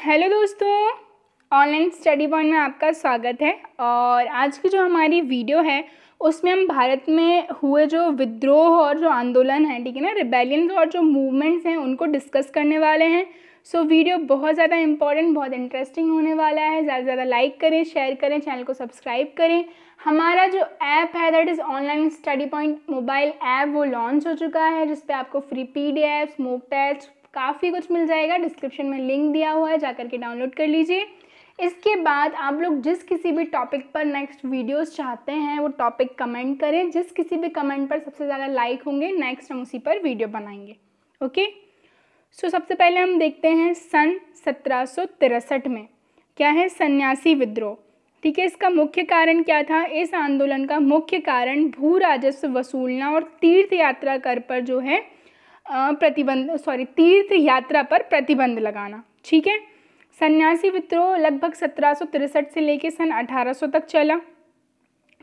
hello दोस्तों online study point में आपका स्वागत है और आज की जो हमारी वीडियो है उसमें हम भारत में हुए जो विद्रोह और जो आंदोलन है ठीक है ना रिबेलियंस और जो मूवमेंट्स हैं उनको डिस्कस करने वाले हैं सो so, वीडियो बहुत ज़्यादा इंपॉर्टेंट बहुत इंटरेस्टिंग होने वाला है ज़्यादा से ज़्यादा लाइक करें शेयर करें चैनल को सब्सक्राइब करें हमारा जो ऐप है that is online study point mobile app वो लॉन्च हो चुका है जिसपे आपको free P D F smoke test काफ़ी कुछ मिल जाएगा डिस्क्रिप्शन में लिंक दिया हुआ है जाकर के डाउनलोड कर लीजिए इसके बाद आप लोग जिस किसी भी टॉपिक पर नेक्स्ट वीडियोस चाहते हैं वो टॉपिक कमेंट करें जिस किसी भी कमेंट पर सबसे ज़्यादा लाइक होंगे नेक्स्ट हम उसी पर वीडियो बनाएंगे ओके सो so, सबसे पहले हम देखते हैं सन सत्रह में क्या है सन्यासी विद्रोह ठीक है इसका मुख्य कारण क्या था इस आंदोलन का मुख्य कारण भू राजस्व वसूलना और तीर्थ यात्रा कर पर जो है प्रतिबंध सॉरी तीर्थ यात्रा पर प्रतिबंध लगाना ठीक है सन्यासी विद्रोह लगभग सत्रह से लेकर सन 1800 तक चला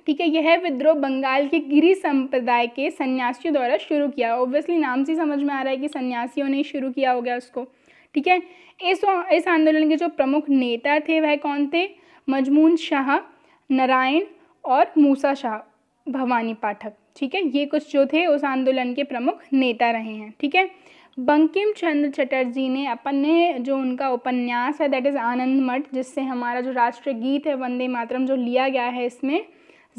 ठीक है यह विद्रोह बंगाल के गिरी संप्रदाय के सन्यासियों द्वारा शुरू किया ऑब्वियसली नाम से समझ में आ रहा है कि सन्यासियों ने शुरू किया हो गया उसको ठीक है इस इस आंदोलन के जो प्रमुख नेता थे वह कौन थे मजमून शाह नारायण और मूसा शाह भवानी पाठक ठीक है ये कुछ जो थे उस आंदोलन के प्रमुख नेता रहे हैं ठीक है बंकिम चंद्र चटर्जी ने अपने जो उनका उपन्यास है दैट इज़ आनंद मठ जिससे हमारा जो राष्ट्रीय गीत है वंदे मातरम जो लिया गया है इसमें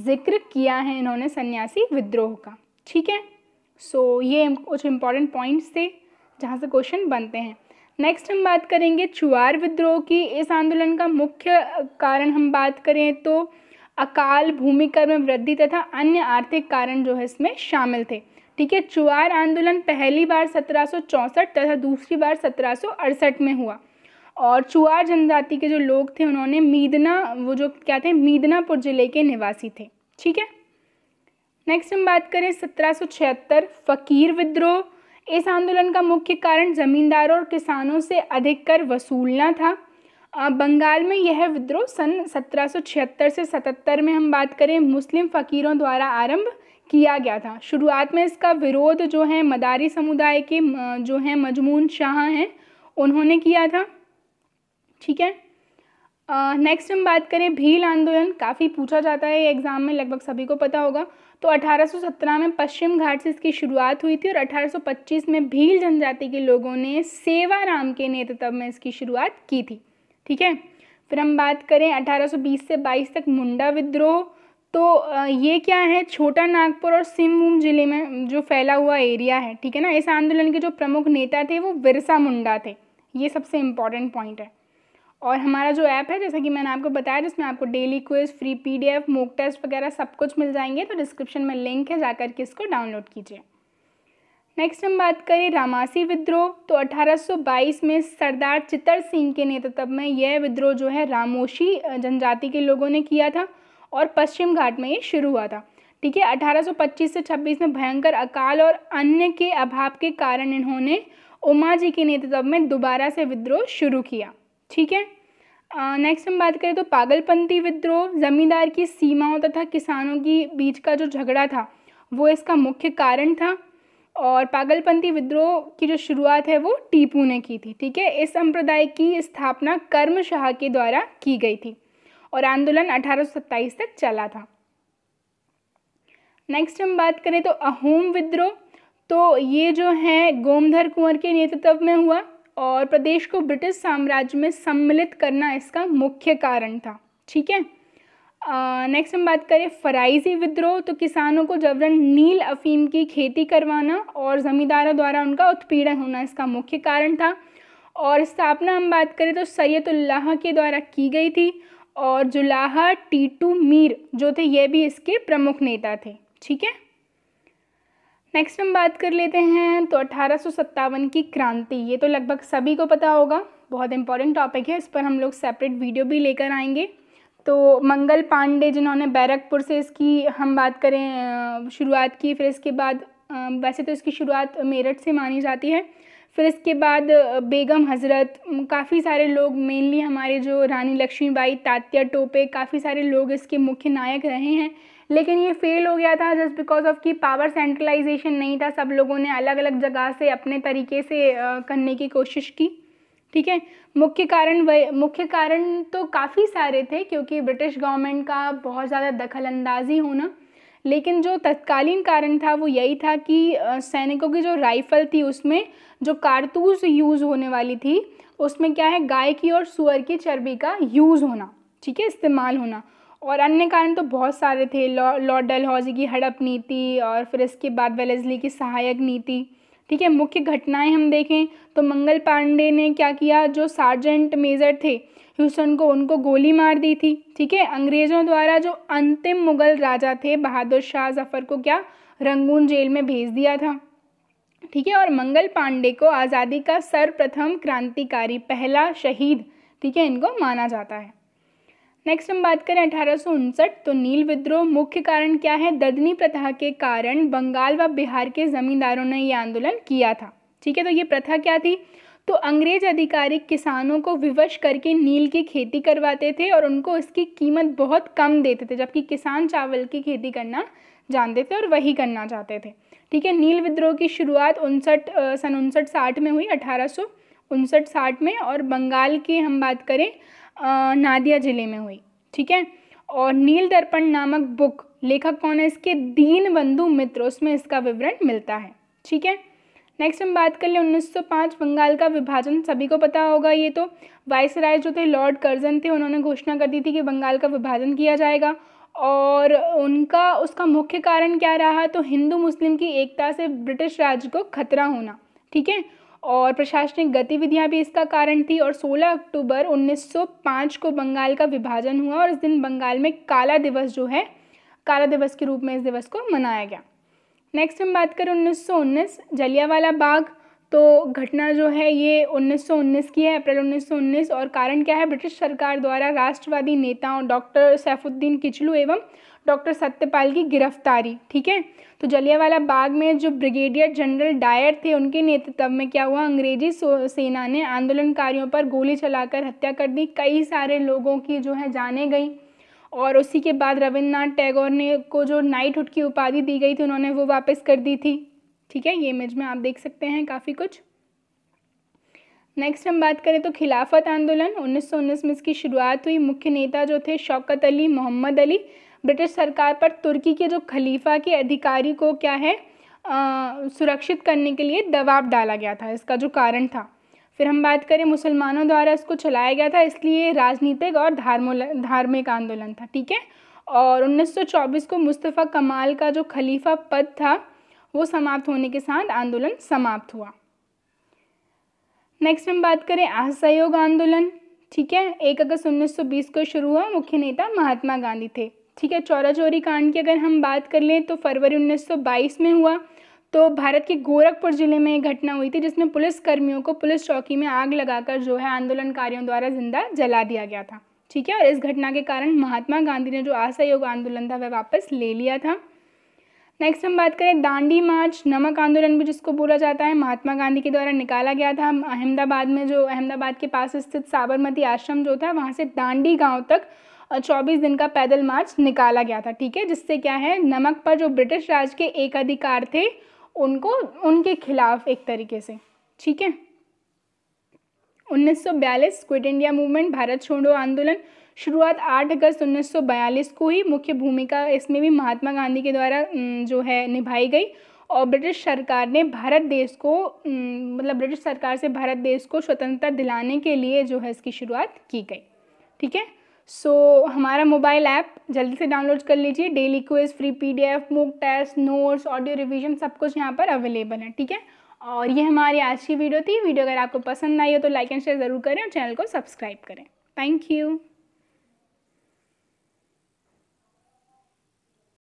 जिक्र किया है इन्होंने सन्यासी विद्रोह का ठीक है सो so, ये कुछ इम्पॉर्टेंट पॉइंट्स थे जहाँ से क्वेश्चन बनते हैं नेक्स्ट हम बात करेंगे चुआर विद्रोह की इस आंदोलन का मुख्य कारण हम बात करें तो अकाल भूमि कर में वृद्धि तथा अन्य आर्थिक कारण जो है इसमें शामिल थे ठीक है चुआर आंदोलन पहली बार 1764 तथा दूसरी बार 1768 में हुआ और चुआर जनजाति के जो लोग थे उन्होंने मीदना वो जो क्या थे मीदनापुर जिले के निवासी थे ठीक है नेक्स्ट हम बात करें 1776 फ़कीर विद्रोह इस आंदोलन का मुख्य कारण ज़मींदारों और किसानों से अधिक कर वसूलना था बंगाल में यह विद्रोह सन 1776 से 77 में हम बात करें मुस्लिम फ़कीरों द्वारा आरंभ किया गया था शुरुआत में इसका विरोध जो है मदारी समुदाय के जो है मजमून शाह हैं उन्होंने किया था ठीक है नेक्स्ट हम बात करें भील आंदोलन काफ़ी पूछा जाता है एग्ज़ाम में लगभग सभी को पता होगा तो 1817 में पश्चिम घाट से इसकी शुरुआत हुई थी और 1825 में भील जनजाति के लोगों ने सेवाराम के नेतृत्व में इसकी शुरुआत की थी ठीक है फिर हम बात करें 1820 से 22 तक मुंडा विद्रोह तो ये क्या है छोटा नागपुर और सिंहभूम जिले में जो फैला हुआ एरिया है ठीक है ना इस आंदोलन के जो प्रमुख नेता थे वो बिरसा मुंडा थे ये सबसे इम्पॉर्टेंट पॉइंट है और हमारा जो ऐप है जैसा कि मैंने आपको बताया जिसमें आपको daily quiz free PDF mock test वगैरह सब कुछ मिल जाएंगे तो डिस्क्रिप्शन में लिंक है जाकर के इसको डाउनलोड कीजिए नेक्स्ट हम बात करें रामासी विद्रोह तो 1822 में सरदार चितर सिंह के नेतृत्व में यह विद्रोह जो है रामोशी जनजाति के लोगों ने किया था और पश्चिम घाट में ये शुरू हुआ था ठीक है 1825 से 26 में भयंकर अकाल और अन्य के अभाव के कारण इन्होंने उमा जी के नेतृत्व में दोबारा से विद्रोह शुरू किया ठीक है नेक्स्ट हम बात करें तो पागलपंथी विद्रोह ज़मींदार की सीमाओं तथा किसानों की बीच का जो झगड़ा था वो इसका मुख्य कारण था और पागलपंथी विद्रोह की जो शुरुआत है वो टीपू ने की थी ठीक है इस संप्रदाय की स्थापना कर्म शाह के द्वारा की गई थी और आंदोलन 1827 तक चला था नेक्स्ट हम बात करें तो अहोम विद्रोह तो ये जो है गोमधर कुंवर के नेतृत्व में हुआ और प्रदेश को ब्रिटिश साम्राज्य में सम्मिलित करना इसका मुख्य कारण था ठीक है नेक्स्ट हम बात करें फ़राइजी विद्रोह तो किसानों को जबरन नील अफीम की खेती करवाना और ज़मींदारों द्वारा उनका उत्पीड़न होना इसका मुख्य कारण था और स्थापना हम बात करें तो सैयदुल्लाह के द्वारा की गई थी और जुलाहा टीटू मीर जो थे ये भी इसके प्रमुख नेता थे ठीक है नेक्स्ट हम बात कर लेते हैं तो अठारह की क्रांति ये तो लगभग सभी को पता होगा बहुत इंपॉर्टेंट टॉपिक है इस पर हम लोग सेपरेट वीडियो भी लेकर आएंगे तो मंगल पांडे जिन्होंने बैरकपुर से इसकी हम बात करें शुरुआत की फिर इसके बाद वैसे तो इसकी शुरुआत मेरठ से मानी जाती है फिर इसके बाद बेगम हज़रत काफ़ी सारे लोग मेनली हमारे जो रानी लक्ष्मीबाई तात्या टोपे काफ़ी सारे लोग इसके मुख्य नायक रहे हैं लेकिन ये फेल हो गया था जस्ट बिकॉज ऑफ की पावर सेंट्रलाइजेशन नहीं था सब लोगों ने अलग अलग जगह से अपने तरीके से करने की कोशिश की ठीक है मुख्य कारण वह मुख्य कारण तो काफ़ी सारे थे क्योंकि ब्रिटिश गवर्नमेंट का बहुत ज़्यादा दखल अंदाजी होना लेकिन जो तत्कालीन कारण था वो यही था कि सैनिकों की जो राइफ़ल थी उसमें जो कारतूस यूज़ होने वाली थी उसमें क्या है गाय की और सुअर की चर्बी का यूज़ होना ठीक है इस्तेमाल होना और अन्य कारण तो बहुत सारे थे लॉ लॉ डलहौजी की हड़प नीति और फिर इसके बाद वेलेजली की सहायक नीति ठीक है मुख्य घटनाएं हम देखें तो मंगल पांडे ने क्या किया जो सार्जेंट मेजर थे ह्यूसन को उनको गोली मार दी थी ठीक है अंग्रेज़ों द्वारा जो अंतिम मुगल राजा थे बहादुर शाह जफर को क्या रंगून जेल में भेज दिया था ठीक है और मंगल पांडे को आज़ादी का सर्वप्रथम क्रांतिकारी पहला शहीद ठीक है इनको माना जाता है नेक्स्ट हम बात करें अठारह तो नील विद्रोह मुख्य कारण क्या है ददनी प्रथा के कारण बंगाल व बिहार के जमींदारों ने ये आंदोलन किया था ठीक है तो ये प्रथा क्या थी तो अंग्रेज अधिकारी किसानों को विवश करके नील की खेती करवाते थे और उनको इसकी कीमत बहुत कम देते थे जबकि किसान चावल की खेती करना जानते थे और वही करना चाहते थे ठीक है नील विद्रोह की शुरुआत उनसठ सन उनसठ साठ में हुई अठारह उनसठ साठ में और बंगाल की हम बात करें नादिया ज़िले में हुई ठीक है और नील दर्पण नामक बुक लेखक कौन है इसके दीन बंधु मित्र उसमें इसका विवरण मिलता है ठीक है नेक्स्ट हम बात कर लें 1905 बंगाल का विभाजन सभी को पता होगा ये तो वाइस राय जो थे लॉर्ड कर्जन थे उन्होंने घोषणा कर दी थी कि बंगाल का विभाजन किया जाएगा और उनका उसका मुख्य कारण क्या रहा तो हिंदू मुस्लिम की एकता से ब्रिटिश राज को खतरा होना ठीक है और प्रशासनिक गतिविधियां भी इसका कारण थी और 16 अक्टूबर 1905 को बंगाल का विभाजन हुआ और इस दिन बंगाल में काला दिवस जो है काला दिवस के रूप में इस दिवस को मनाया गया नेक्स्ट हम बात करें उन्नीस जलियावाला बाग तो घटना जो है ये 1919 की है अप्रैल 1919 और कारण क्या है ब्रिटिश सरकार द्वारा राष्ट्रवादी नेताओं डॉक्टर सैफुद्दीन किचलू एवं डॉक्टर सत्यपाल की गिरफ्तारी ठीक है तो जलियावाला बाग में जो ब्रिगेडियर जनरल डायर थे उनके नेतृत्व में क्या हुआ अंग्रेजी सेना ने आंदोलनकारियों पर गोली चलाकर हत्या कर दी कई सारे लोगों की जो है जाने गई और उसी के बाद रविन्द्रनाथ टैगोर ने को जो नाइटहुड की उपाधि दी गई थी उन्होंने वो वापस कर दी थी ठीक है ये इमेज में आप देख सकते हैं काफ़ी कुछ नेक्स्ट हम बात करें तो खिलाफत आंदोलन 1919 में इसकी शुरुआत हुई मुख्य नेता जो थे शौकत अली मोहम्मद अली ब्रिटिश सरकार पर तुर्की के जो खलीफा के अधिकारी को क्या है आ, सुरक्षित करने के लिए दबाव डाला गया था इसका जो कारण था फिर हम बात करें मुसलमानों द्वारा इसको चलाया गया था इसलिए राजनीतिक और धार्मो धार्मिक आंदोलन था ठीक है और 1924 को मुस्तफ़ा कमाल का जो खलीफा पद था वो समाप्त होने के साथ आंदोलन समाप्त हुआ नेक्स्ट हम बात करें असहयोग आंदोलन ठीक है एक अगस्त 1920 को शुरू हुआ मुख्य नेता महात्मा गांधी थे ठीक है चौरा चौरी कांड की अगर हम बात कर लें तो फरवरी 1922 में हुआ तो भारत के गोरखपुर ज़िले में एक घटना हुई थी जिसमें पुलिस कर्मियों को पुलिस चौकी में आग लगाकर जो है आंदोलनकारियों द्वारा जिंदा जला दिया गया था ठीक है और इस घटना के कारण महात्मा गांधी ने जो असहयोग आंदोलन था वह वापस ले लिया था नेक्स्ट हम बात करें दांडी मार्च नमक आंदोलन भी जिसको बोला जाता है महात्मा गांधी के द्वारा निकाला गया था अहमदाबाद में जो अहमदाबाद के पास स्थित साबरमती आश्रम जो था वहाँ से दांडी गांव तक चौबीस दिन का पैदल मार्च निकाला गया था ठीक है जिससे क्या है नमक पर जो ब्रिटिश राज के एक अधिकार थे उनको उनके खिलाफ एक तरीके से ठीक है 1942 क्विट इंडिया मूवमेंट भारत छोड़ो आंदोलन शुरुआत 8 अगस्त 1942 को ही मुख्य भूमिका इसमें भी महात्मा गांधी के द्वारा जो है निभाई गई और ब्रिटिश सरकार ने भारत देश को मतलब ब्रिटिश सरकार से भारत देश को स्वतंत्रता दिलाने के लिए जो है इसकी शुरुआत की गई ठीक है सो so, हमारा मोबाइल ऐप जल्दी से डाउनलोड कर लीजिए daily quiz free PDF mock test notes audio revision सब कुछ यहाँ पर अवेलेबल है ठीक है और ये हमारी आज की वीडियो थी वीडियो अगर आपको पसंद आई हो तो लाइक एंड शेयर ज़रूर करें और चैनल को सब्सक्राइब करें थैंक यू